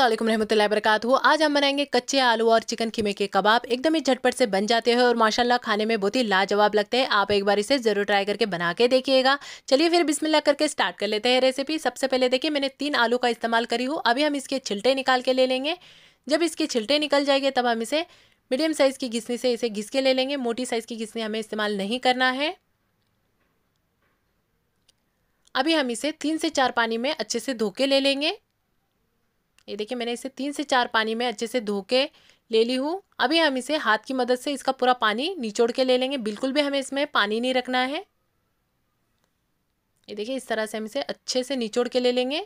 असलम रहमतुल्लाहि वरकत आज हम बनाएंगे कच्चे आलू और चिकन खीमे के कबाब एकदम ही झटपट से बन जाते हैं और माशाल्लाह खाने में बहुत ही लाजवाब लगते हैं आप एक बार इसे ज़रूर ट्राई करके बना के देखिएगा चलिए फिर बिस्मिल्लाह करके स्टार्ट कर लेते हैं रेसिपी सबसे पहले देखिए मैंने तीन आलू का इस्तेमाल करी हूँ अभी हम इसके छिलटे निकाल के ले लेंगे जब इसके छिलटे निकल जाएंगे तब हम इसे मीडियम साइज़ की घिसनी से इसे घिस के ले लेंगे मोटी साइज़ की घिसनी हमें इस्तेमाल नहीं करना है अभी हम इसे तीन से चार पानी में अच्छे से धो के ले लेंगे ये देखिए मैंने इसे तीन से चार पानी में अच्छे से धो के ले ली हूँ अभी हम इसे हाथ की मदद से इसका पूरा पानी निचोड़ के ले लेंगे बिल्कुल भी हमें इसमें पानी नहीं रखना है ये देखिए इस तरह से हम इसे अच्छे से निचोड़ के ले लेंगे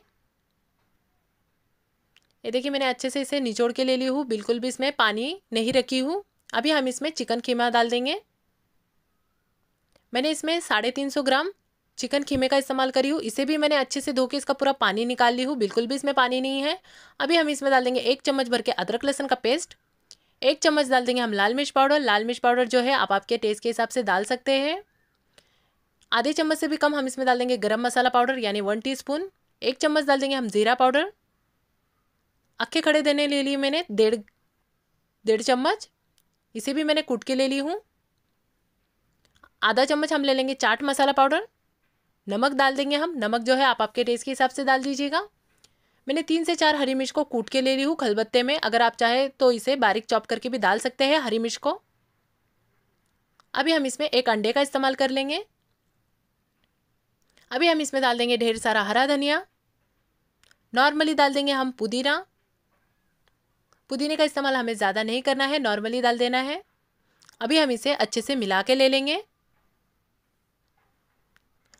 ये देखिए मैंने अच्छे से इसे निचोड़ के ले ली हूँ बिल्कुल भी इसमें पानी नहीं रखी हूँ अभी हम इसमें चिकन कीमा डाल देंगे मैंने इसमें साढ़े तीन सौ ग्राम चिकन खीमे का इस्तेमाल करी हूँ इसे भी मैंने अच्छे से धो के इसका पूरा पानी निकाल ली हूँ बिल्कुल भी इसमें पानी नहीं है अभी हम इसमें डाल देंगे एक चम्मच भर के अदरक लहसन का पेस्ट एक चम्मच डाल देंगे हम लाल मिर्च पाउडर लाल मिर्च पाउडर जो है आप आपके टेस्ट के हिसाब से डाल सकते हैं आधे चम्मच से भी कम हम इसमें डाल देंगे गर्म मसाला पाउडर यानी वन स्पून एक चम्मच डाल देंगे हम ज़ीरा पाउडर अक्खे खड़े देने ले लिए मैंने डेढ़ डेढ़ चम्मच इसे भी मैंने कूट के ले ली हूँ आधा चम्मच हम ले लेंगे चाट मसाला पाउडर नमक डाल देंगे हम नमक जो है आप आपके टेस्ट के हिसाब से डाल दीजिएगा मैंने तीन से चार हरी मिर्च को कूट के ले ली हूँ खलबत्ते में अगर आप चाहें तो इसे बारीक चॉप करके भी डाल सकते हैं हरी मिर्च को अभी हम इसमें एक अंडे का इस्तेमाल कर लेंगे अभी हम इसमें डाल देंगे ढेर सारा हरा धनिया नॉर्मली डाल देंगे हम पुदीना पुदीने का इस्तेमाल हमें ज़्यादा नहीं करना है नॉर्मली डाल देना है अभी हम इसे अच्छे से मिला के ले लेंगे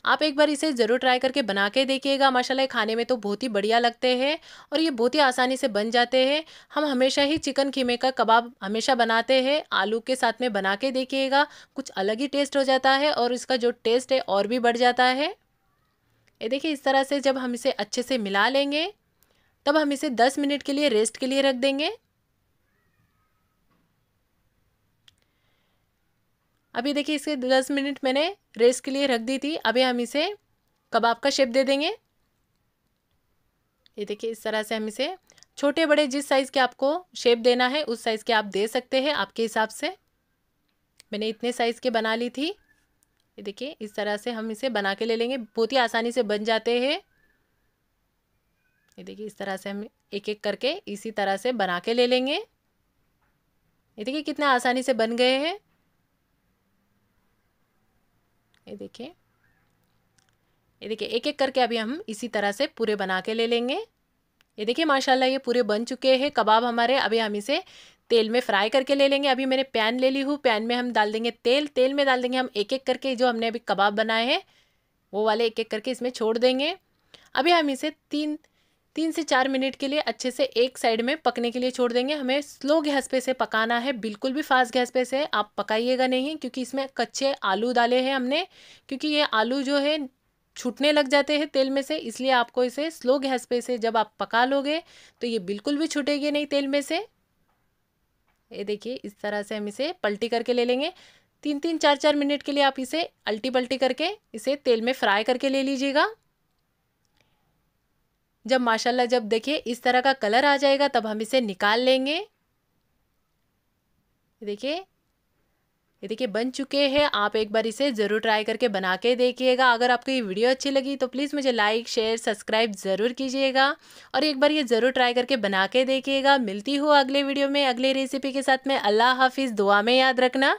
आप एक बार इसे ज़रूर ट्राई करके बना के देखिएगा माशाल्लाह खाने में तो बहुत ही बढ़िया लगते हैं और ये बहुत ही आसानी से बन जाते हैं हम हमेशा ही चिकन खीमे का कबाब हमेशा बनाते हैं आलू के साथ में बना के देखिएगा कुछ अलग ही टेस्ट हो जाता है और इसका जो टेस्ट है और भी बढ़ जाता है ये देखिए इस तरह से जब हम इसे अच्छे से मिला लेंगे तब हम इसे 10 मिनट के लिए रेस्ट के लिए रख देंगे अभी देखिए इसके दस मिनट मैंने रेस के लिए रख दी थी अभी हम इसे कबाब का शेप दे देंगे ये देखिए इस तरह से हम इसे छोटे बड़े जिस साइज़ के आपको शेप देना है उस साइज़ के आप दे सकते हैं आपके हिसाब से मैंने इतने साइज़ के बना ली थी ये देखिए इस तरह से हम इसे बना के ले लेंगे बहुत ही आसानी से बन जाते हैं ये देखिए इस तरह से हम एक एक करके इसी तरह से बना के ले लेंगे ये देखिए कितना आसानी से बन गए हैं ये देखिए ये देखिए एक एक करके अभी हम इसी तरह से पूरे बना के ले लेंगे ये देखिए माशाल्लाह ये पूरे बन चुके हैं कबाब हमारे अभी हम इसे तेल में फ्राई करके ले लेंगे अभी मैंने पैन ले ली हूँ पैन में हम डाल देंगे तेल तेल में डाल देंगे हम एक एक करके जो हमने अभी कबाब बनाए हैं वो वाले एक एक करके इसमें छोड़ देंगे अभी हम इसे तीन तीन से चार मिनट के लिए अच्छे से एक साइड में पकने के लिए छोड़ देंगे हमें स्लो गैस पे से पकाना है बिल्कुल भी फास्ट गैस पे से आप पकाइएगा नहीं क्योंकि इसमें कच्चे आलू डाले हैं हमने क्योंकि ये आलू जो है छूटने लग जाते हैं तेल में से इसलिए आपको इसे स्लो गैस पे से जब आप पका लोगे तो ये बिल्कुल भी छूटेगी नहीं तेल में से ये देखिए इस तरह से हम इसे पलटी करके ले लेंगे तीन तीन चार चार मिनट के लिए आप इसे अल्टी पल्टी करके इसे तेल में फ्राई करके ले लीजिएगा जब माशाल्लाह जब देखिए इस तरह का कलर आ जाएगा तब हम इसे निकाल लेंगे देखिए ये देखिए बन चुके हैं आप एक बार इसे ज़रूर ट्राई करके बना के देखिएगा अगर आपको ये वीडियो अच्छी लगी तो प्लीज़ मुझे लाइक शेयर सब्सक्राइब ज़रूर कीजिएगा और एक बार ये ज़रूर ट्राई करके बना के देखिएगा मिलती हूँ अगले वीडियो में अगले रेसिपी के साथ में अल्लाह हाफिज़ दुआ में याद रखना